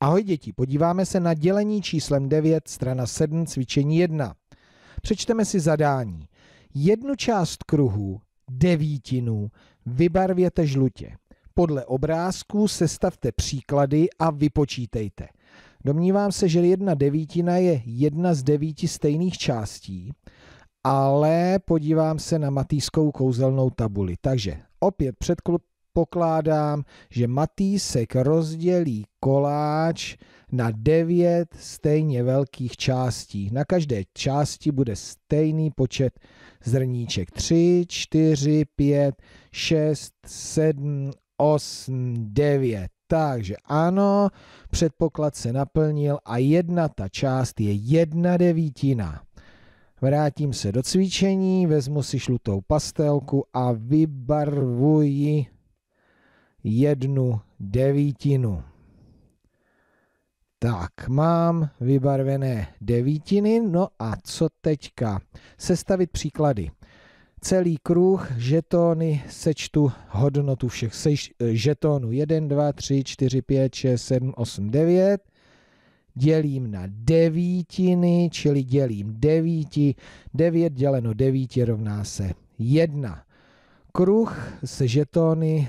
Ahoj děti, podíváme se na dělení číslem 9, strana 7, cvičení 1. Přečteme si zadání. Jednu část kruhu, devítinu, vybarvěte žlutě. Podle obrázku sestavte příklady a vypočítejte. Domnívám se, že jedna devítina je jedna z devíti stejných částí, ale podívám se na matýskou kouzelnou tabuli. Takže opět před předpokládám, že Matýsek rozdělí koláč na devět stejně velkých částí. Na každé části bude stejný počet zrníček. 3, 4, 5, 6, 7, 8, 9. Takže ano, předpoklad se naplnil a jedna ta část je jedna devítina. Vrátím se do cvičení, vezmu si žlutou pastelku a vybarvuji jednu devítinu. Tak, mám vybarvené devítiny, no a co teďka? Sestavit příklady. Celý kruh žetony sečtu hodnotu všech sež, žetonů 1, 2, 3, 4, 5, 6, 7, 8, 9. Dělím na devítiny, čili dělím devíti. 9 děleno 9 rovná se 1. Kruh se žetony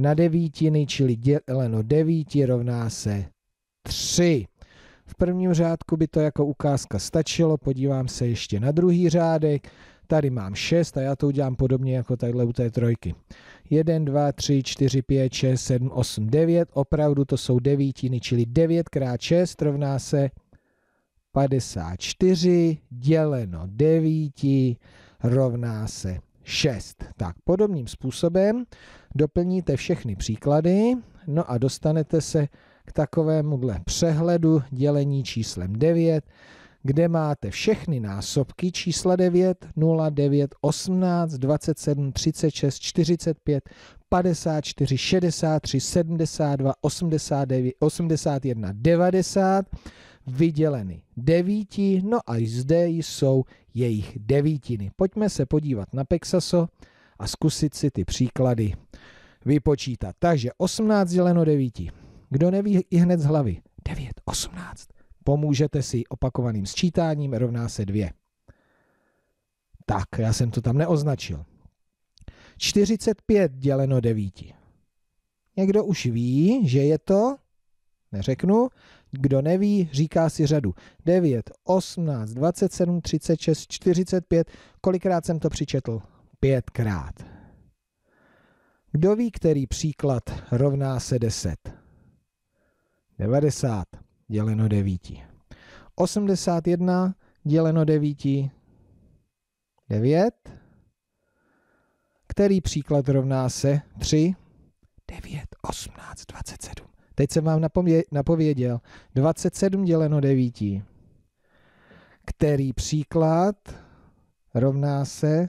na devítiny, čili děleno devíti rovná se 3. V prvním řádku by to jako ukázka stačilo, podívám se ještě na druhý řádek, tady mám 6 a já to udělám podobně jako tadyhle u té trojky. 1, 2, 3, 4, 5, 6, 7, 8, 9, opravdu to jsou devítiny, čili 9 krát 6 rovná se 54 děleno 9 rovná se 6. Tak podobným způsobem doplníte všechny příklady, no a dostanete se k takovémuhle přehledu dělení číslem 9, kde máte všechny násobky čísla 9, 0, 9, 18, 27, 36, 45, 54, 63, 72, 89, 81, 90 vyděleny 9, no a zde jsou jejich devítiny. Pojďme se podívat na Pexaso a zkusit si ty příklady vypočítat. Takže 18 děleno 9. Kdo neví i hned z hlavy? 9, 18. Pomůžete si opakovaným sčítáním, rovná se 2. Tak, já jsem to tam neoznačil. 45 děleno 9. Někdo už ví, že je to, neřeknu, kdo neví, říká si řadu. 9, 18, 27, 36, 45, kolikrát jsem to přičetl? pětkrát. Kdo ví, který příklad rovná se 10? 90 děleno 9. 81 děleno 9. 9. Který příklad rovná se 3? 9, 18, 27. Teď jsem vám napověděl. 27 děleno 9. Který příklad rovná se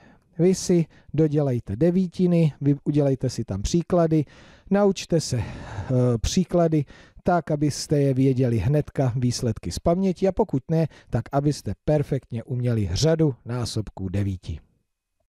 Vy si dodělejte devítiny, vy udělejte si tam příklady, naučte se e, příklady tak, abyste je věděli hnedka výsledky z paměti a pokud ne, tak abyste perfektně uměli řadu násobků devíti.